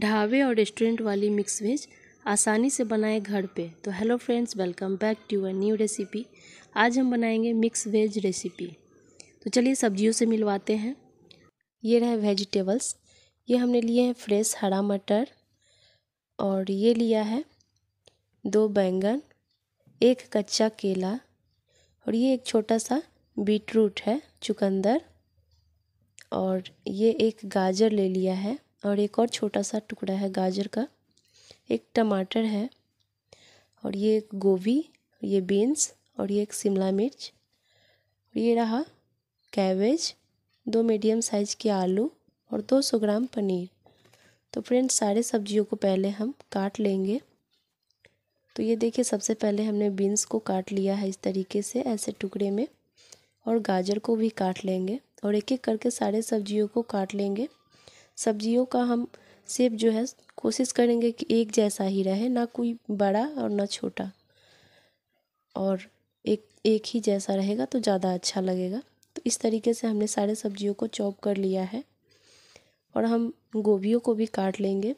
ढाबे और रेस्टोरेंट वाली मिक्स वेज आसानी से बनाए घर पे तो hello friends welcome back to a new recipe आज हम बनाएंगे मिक्स वेज रेसिपी तो चलिए सब्जियों से मिलवाते हैं ये रहे वेजिटेबल्स ये हमने लिए हैं फ्रेश हरा मटर और ये लिया है दो बैंगन एक कच्चा केला और ये एक छोटा सा बीट रूट है चुकंदर और ये एक गाजर ले लिया है और एक और छोटा सा टुकड़ा है गाजर का एक टमाटर है और ये एक गोभी ये बीन्स और ये एक शिमला मिर्च ये रहा कैबेज दो मीडियम साइज़ के आलू और 200 ग्राम पनीर तो फ्रेंड्स सारे सब्जियों को पहले हम काट लेंगे तो ये देखिए सबसे पहले हमने बीन्स को काट लिया है इस तरीके से ऐसे टुकड़े में और गाजर को भी काट लेंगे और एक एक करके सारे सब्जियों को काट लेंगे सब्जियों का हम सेप जो है कोशिश करेंगे कि एक जैसा ही रहे ना कोई बड़ा और ना छोटा और एक एक ही जैसा रहेगा तो ज़्यादा अच्छा लगेगा तो इस तरीके से हमने सारे सब्जियों को चॉप कर लिया है और हम गोभीों को भी काट लेंगे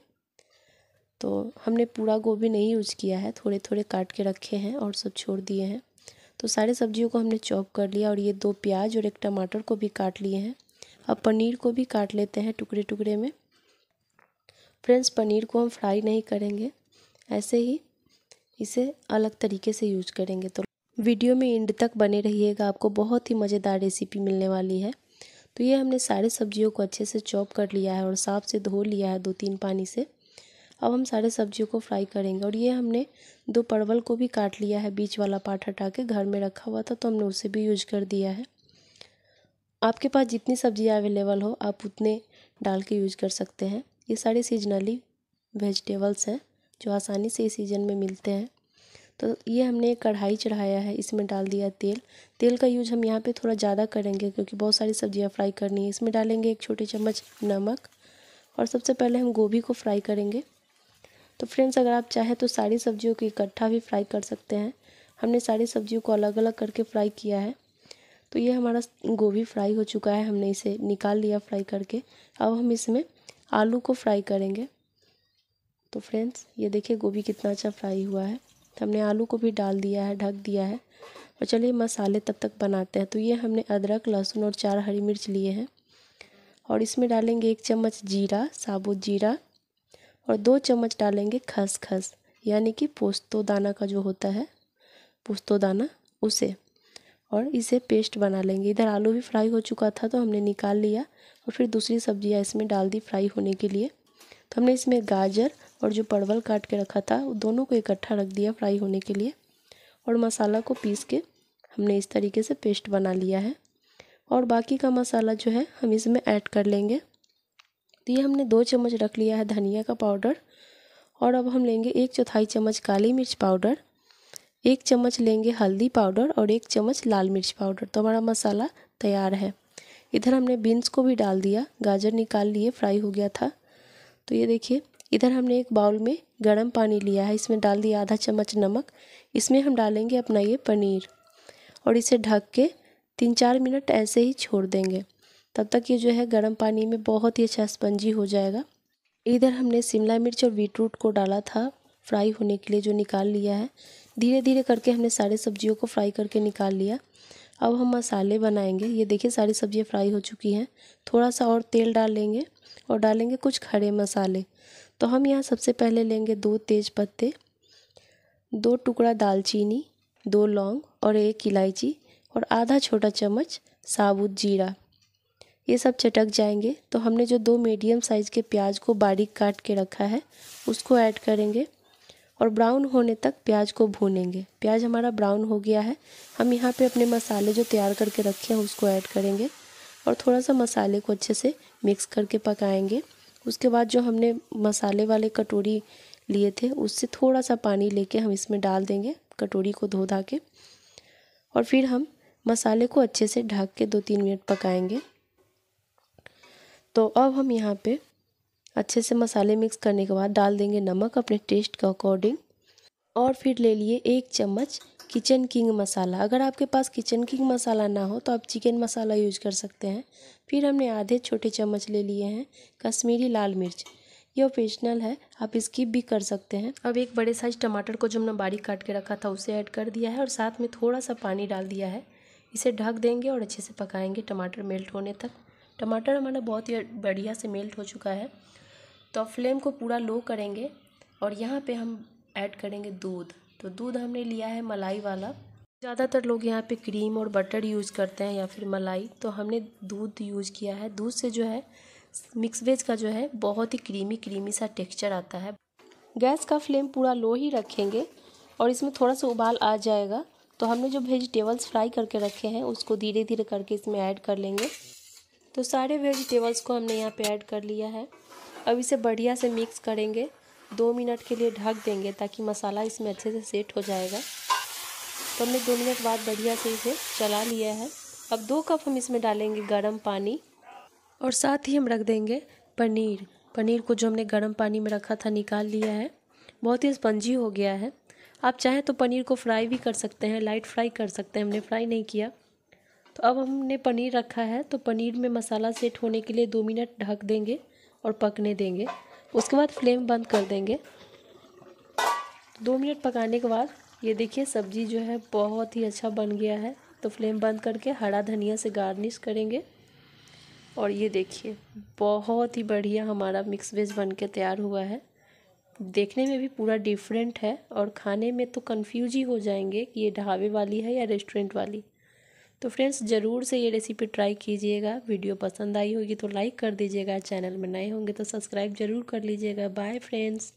तो हमने पूरा गोभी नहीं यूज़ किया है थोड़े थोड़े काट के रखे हैं और सब छोड़ दिए हैं तो सारे सब्जियों को हमने चॉप कर लिया और ये दो प्याज और एक टमाटर को भी काट लिए हैं अब पनीर को भी काट लेते हैं टुकड़े टुकड़े में फ्रेंड्स पनीर को हम फ्राई नहीं करेंगे ऐसे ही इसे अलग तरीके से यूज करेंगे तो वीडियो में एंड तक बने रहिएगा आपको बहुत ही मज़ेदार रेसिपी मिलने वाली है तो ये हमने सारे सब्जियों को अच्छे से चॉप कर लिया है और साफ़ से धो लिया है दो तीन पानी से अब हम सारे सब्जियों को फ्राई करेंगे और ये हमने दो परवल को भी काट लिया है बीच वाला पार्ट हटा के घर में रखा हुआ था तो हमने उसे भी यूज कर दिया है आपके पास जितनी सब्जियाँ अवेलेबल हो आप उतने डाल के यूज कर सकते हैं ये सारे सीजनली वेजिटेबल्स हैं जो आसानी से इस सीज़न में मिलते हैं तो ये हमने कढ़ाई चढ़ाया है इसमें डाल दिया तेल तेल का यूज हम यहाँ पे थोड़ा ज़्यादा करेंगे क्योंकि बहुत सारी सब्जियाँ फ्राई करनी है इसमें डालेंगे एक छोटे चम्मच नमक और सबसे पहले हम गोभी को फ्राई करेंगे तो फ्रेंड्स अगर आप चाहें तो सारी सब्जियों को इकट्ठा भी फ्राई कर सकते हैं हमने सारी सब्जियों को अलग अलग करके फ्राई किया है तो ये हमारा गोभी फ्राई हो चुका है हमने इसे निकाल लिया फ्राई करके अब हम इसमें आलू को फ्राई करेंगे तो फ्रेंड्स ये देखिए गोभी कितना अच्छा फ्राई हुआ है तो हमने आलू को भी डाल दिया है ढक दिया है और चलिए मसाले तब तक बनाते हैं तो ये हमने अदरक लहसुन और चार हरी मिर्च लिए हैं और इसमें डालेंगे एक चम्मच जीरा साबुत जीरा और दो चम्मच डालेंगे खसखस यानी कि पोस्तो दाना का जो होता है पोस्तो दाना उसे और इसे पेस्ट बना लेंगे इधर आलू भी फ्राई हो चुका था तो हमने निकाल लिया और फिर दूसरी सब्जियाँ इसमें डाल दी फ्राई होने के लिए तो हमने इसमें गाजर और जो परवल काट के रखा था वो दोनों को इकट्ठा रख दिया फ्राई होने के लिए और मसाला को पीस के हमने इस तरीके से पेस्ट बना लिया है और बाकी का मसाला जो है हम इसमें ऐड कर लेंगे तो ये हमने दो चम्मच रख लिया है धनिया का पाउडर और अब हम लेंगे एक चौथाई चम्मच काली मिर्च पाउडर एक चम्मच लेंगे हल्दी पाउडर और एक चम्मच लाल मिर्च पाउडर तो हमारा मसाला तैयार है इधर हमने बीन्स को भी डाल दिया गाजर निकाल लिए फ्राई हो गया था तो ये देखिए इधर हमने एक बाउल में गर्म पानी लिया है इसमें डाल दिया आधा चम्मच नमक इसमें हम डालेंगे अपना ये पनीर और इसे ढक के तीन चार मिनट ऐसे ही छोड़ देंगे तब तक ये जो है गर्म पानी में बहुत ही अच्छा स्पंजी हो जाएगा इधर हमने शिमला मिर्च और बीटरूट को डाला था फ्राई होने के लिए जो निकाल लिया है धीरे धीरे करके हमने सारे सब्जियों को फ्राई करके निकाल लिया अब हम मसाले बनाएंगे ये देखिए सारी सब्जियां फ्राई हो चुकी हैं थोड़ा सा और तेल डाल लेंगे और डालेंगे कुछ खड़े मसाले तो हम यहाँ सबसे पहले लेंगे दो तेज पत्ते दो टुकड़ा दालचीनी दो लौंग और एक इलायची और आधा छोटा चम्मच साबुत जीरा ये सब चटक जाएंगे तो हमने जो दो मीडियम साइज़ के प्याज को बारीक काट के रखा है उसको ऐड करेंगे और ब्राउन होने तक प्याज को भूनेंगे प्याज हमारा ब्राउन हो गया है हम यहाँ पे अपने मसाले जो तैयार करके रखे हैं उसको ऐड करेंगे और थोड़ा सा मसाले को अच्छे से मिक्स करके पकाएंगे उसके बाद जो हमने मसाले वाले कटोरी लिए थे उससे थोड़ा सा पानी लेके हम इसमें डाल देंगे कटोरी को धो धा के और फिर हम मसाले को अच्छे से ढक के दो तीन मिनट पकाएंगे तो अब हम यहाँ पे अच्छे से मसाले मिक्स करने के बाद डाल देंगे नमक अपने टेस्ट के अकॉर्डिंग और फिर ले लिए एक चम्मच किचन किंग मसाला अगर आपके पास किचन किंग मसाला ना हो तो आप चिकन मसाला यूज कर सकते हैं फिर हमने आधे छोटे चम्मच ले लिए हैं कश्मीरी लाल मिर्च ये ऑफेशनल है आप स्किप भी कर सकते हैं अब एक बड़े साइज टमाटर को जो हमने बारीक काट के रखा था उसे ऐड कर दिया है और साथ में थोड़ा सा पानी डाल दिया है इसे ढक देंगे और अच्छे से पकाएंगे टमाटर मेल्ट होने तक टमाटर हमारा बहुत ही बढ़िया से मेल्ट हो चुका है तो फ्लेम को पूरा लो करेंगे और यहाँ पे हम ऐड करेंगे दूध तो दूध हमने लिया है मलाई वाला ज़्यादातर लोग यहाँ पे क्रीम और बटर यूज़ करते हैं या फिर मलाई तो हमने दूध यूज़ किया है दूध से जो है मिक्स वेज का जो है बहुत ही क्रीमी क्रीमी सा टेक्स्चर आता है गैस का फ्लेम पूरा लो ही रखेंगे और इसमें थोड़ा सा उबाल आ जाएगा तो हमने जो वेजिटेबल्स फ्राई करके रखे हैं उसको धीरे धीरे करके इसमें ऐड कर लेंगे तो सारे वेजिटेबल्स को हमने यहाँ पे ऐड कर लिया है अब इसे बढ़िया से मिक्स करेंगे दो मिनट के लिए ढक देंगे ताकि मसाला इसमें अच्छे से सेट हो जाएगा तो हमने दो मिनट बाद बढ़िया से इसे चला लिया है अब दो कप हम इसमें डालेंगे गर्म पानी और साथ ही हम रख देंगे पनीर पनीर को जो हमने गर्म पानी में रखा था निकाल लिया है बहुत ही स्पंजी हो गया है आप चाहें तो पनीर को फ्राई भी कर सकते हैं लाइट फ्राई कर सकते हैं हमने फ्राई नहीं किया तो अब हमने पनीर रखा है तो पनीर में मसाला सेट होने के लिए दो मिनट ढक देंगे और पकने देंगे उसके बाद फ्लेम बंद कर देंगे दो मिनट पकाने के बाद ये देखिए सब्जी जो है बहुत ही अच्छा बन गया है तो फ्लेम बंद करके हरा धनिया से गार्निश करेंगे और ये देखिए बहुत ही बढ़िया हमारा मिक्स वेज बन के तैयार हुआ है देखने में भी पूरा डिफरेंट है और खाने में तो कन्फ्यूज ही हो जाएंगे कि ये ढाबे वाली है या रेस्टोरेंट वाली तो फ्रेंड्स ज़रूर से ये रेसिपी ट्राई कीजिएगा वीडियो पसंद आई होगी तो लाइक कर दीजिएगा चैनल में नए होंगे तो सब्सक्राइब जरूर कर लीजिएगा बाय फ्रेंड्स